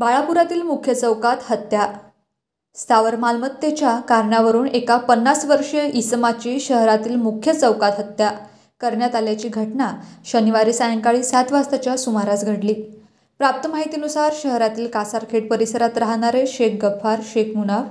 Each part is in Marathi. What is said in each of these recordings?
बाळापुरातील मुख्य चौकात हत्या स्थावर मालमत्तेच्या कारणावरून एका पन्नास वर्षीय इसमाची शहरातील मुख्य चौकात हत्या करण्यात आल्याची घटना शनिवारी सायंकाळी सात वाजताच्या सुमारास घडली प्राप्त माहितीनुसार शहरातील कासारखेड परिसरात राहणारे शेख गफ्फार शेख मुनाफ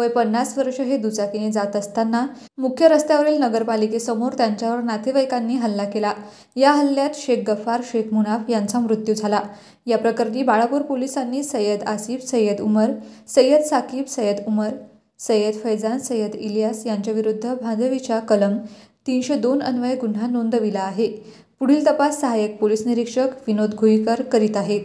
वय पन्नास वर्ष हे दुचाकीने जात असताना मुख्य रस्त्यावरील नगरपालिकेसमोर त्यांच्यावर नातेवाईकांनी हल्ला केला या हल्ल्यात शेख गफ्फार शेख मुनाफ यांचा मृत्यू झाला या प्रकरणी बाळापूर पोलिसांनी सय्यद आसिफ सय्यद उमर सय्यद साकीब सय्यद उमर सय्यद फैजान सय्यद इलियास यांच्याविरुद्ध भांधवीच्या कलम तीनशे दोन अन्वय गुन्हा नोंदविला आहे पुढील तपास सहाय्यक पोलीस निरीक्षक विनोद घुईकर करीत आहेत